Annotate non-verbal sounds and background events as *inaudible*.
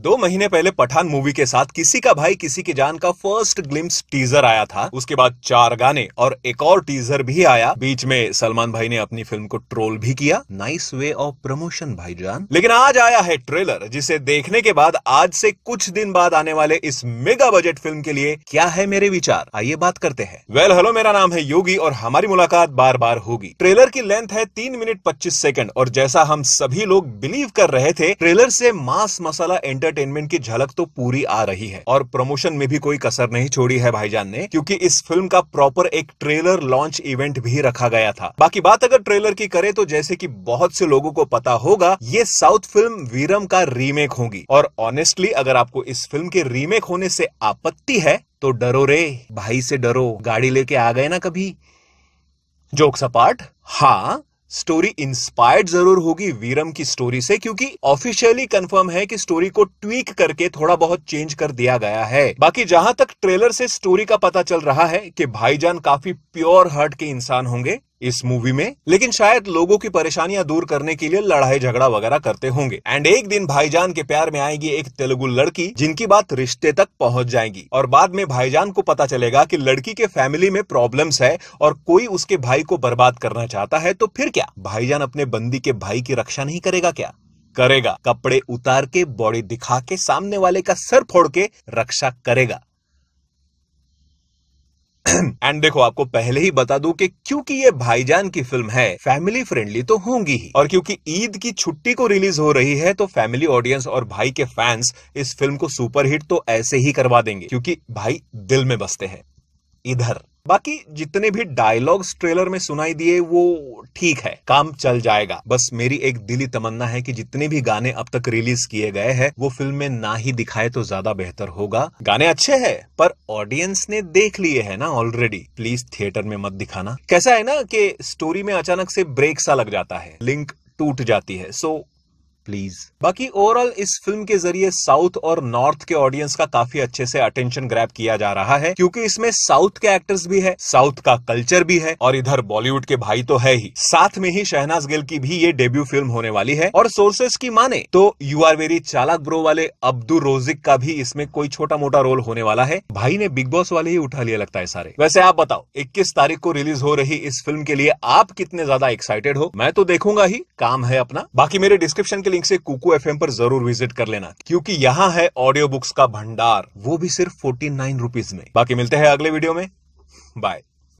दो महीने पहले पठान मूवी के साथ किसी का भाई किसी की जान का फर्स्ट ग्लिम्स टीजर आया था उसके बाद चार गाने और एक और टीजर भी आया बीच में सलमान भाई ने अपनी फिल्म को ट्रोल भी किया नाइस वे ऑफ प्रमोशन भाई जान लेकिन आज आया है ट्रेलर जिसे देखने के बाद आज से कुछ दिन बाद आने वाले इस मेगा बजट फिल्म के लिए क्या है मेरे विचार आइए बात करते हैं वेल well, हेलो मेरा नाम है योगी और हमारी मुलाकात बार बार होगी ट्रेलर की लेंथ है तीन मिनट पच्चीस सेकंड और जैसा हम सभी लोग बिलीव कर रहे थे ट्रेलर से मास मसाला एंट्री एंटरटेनमेंट की झलक तो पूरी आ रही है और प्रमोशन में भी कोई कसर नहीं छोड़ी है भाईजान ने क्योंकि इस फिल्म का प्रॉपर एक ट्रेलर लॉन्च इवेंट भी रखा गया था बाकी बात अगर ट्रेलर की करे तो जैसे की बहुत से लोगों को पता होगा ये साउथ फिल्म वीरम का रीमेक होगी और ऑनेस्टली अगर आपको इस फिल्म के रीमेक होने से आपत्ति है तो डरो रे भाई से डरो गाड़ी लेके आ गए ना कभी जोक्स अपार्ट हाँ स्टोरी इंस्पायर्ड जरूर होगी वीरम की स्टोरी से क्योंकि ऑफिशियली कंफर्म है कि स्टोरी को ट्वीक करके थोड़ा बहुत चेंज कर दिया गया है बाकी जहां तक ट्रेलर से स्टोरी का पता चल रहा है कि भाईजान काफी प्योर हार्ट के इंसान होंगे इस मूवी में लेकिन शायद लोगों की परेशानियां दूर करने के लिए लड़ाई झगड़ा वगैरह करते होंगे एंड एक दिन भाईजान के प्यार में आएगी एक तेलुगु लड़की जिनकी बात रिश्ते तक पहुंच जाएगी और बाद में भाईजान को पता चलेगा कि लड़की के फैमिली में प्रॉब्लम्स है और कोई उसके भाई को बर्बाद करना चाहता है तो फिर क्या भाईजान अपने बंदी के भाई की रक्षा नहीं करेगा क्या करेगा कपड़े उतार के बॉडी दिखा के सामने वाले का सर फोड़ के रक्षा करेगा एंड *clears throat* देखो आपको पहले ही बता दूं कि क्योंकि ये भाईजान की फिल्म है फैमिली फ्रेंडली तो होंगी ही और क्योंकि ईद की छुट्टी को रिलीज हो रही है तो फैमिली ऑडियंस और भाई के फैंस इस फिल्म को सुपरहिट तो ऐसे ही करवा देंगे क्योंकि भाई दिल में बसते हैं इधर बाकी जितने भी डायलॉग्स ट्रेलर में सुनाई दिए वो ठीक है काम चल जाएगा बस मेरी एक दिली तमन्ना है कि जितने भी गाने अब तक रिलीज किए गए हैं वो फिल्म में ना ही दिखाए तो ज्यादा बेहतर होगा गाने अच्छे हैं पर ऑडियंस ने देख लिए है ना ऑलरेडी प्लीज थिएटर में मत दिखाना कैसा है ना कि स्टोरी में अचानक से ब्रेक सा लग जाता है लिंक टूट जाती है सो प्लीज बाकी ओवरऑल इस फिल्म के जरिए साउथ और नॉर्थ के ऑडियंस का काफी अच्छे से अटेंशन ग्रैप किया जा रहा है क्योंकि इसमें साउथ के एक्टर्स भी है साउथ का कल्चर भी है और इधर बॉलीवुड के भाई तो है ही साथ में ही शहनाज गिल की भी ये डेब्यू फिल्म होने वाली है और सोर्सेस की माने तो यू आर वेरी चालाक ब्रो वाले अब्दुल रोजिक का भी इसमें कोई छोटा मोटा रोल होने वाला है भाई ने बिग बॉस वाले ही उठा लिया लगता है सारे वैसे आप बताओ इक्कीस तारीख को रिलीज हो रही इस फिल्म के लिए आप कितने ज्यादा एक्साइटेड हो मैं तो देखूंगा ही काम है अपना बाकी मेरे डिस्क्रिप्शन के लिंक से कुकू एफ पर जरूर विजिट कर लेना क्योंकि यहाँ है ऑडियो बुक्स का भंडार वो भी सिर्फ फोर्टी नाइन में बाकी मिलते हैं अगले वीडियो में बाय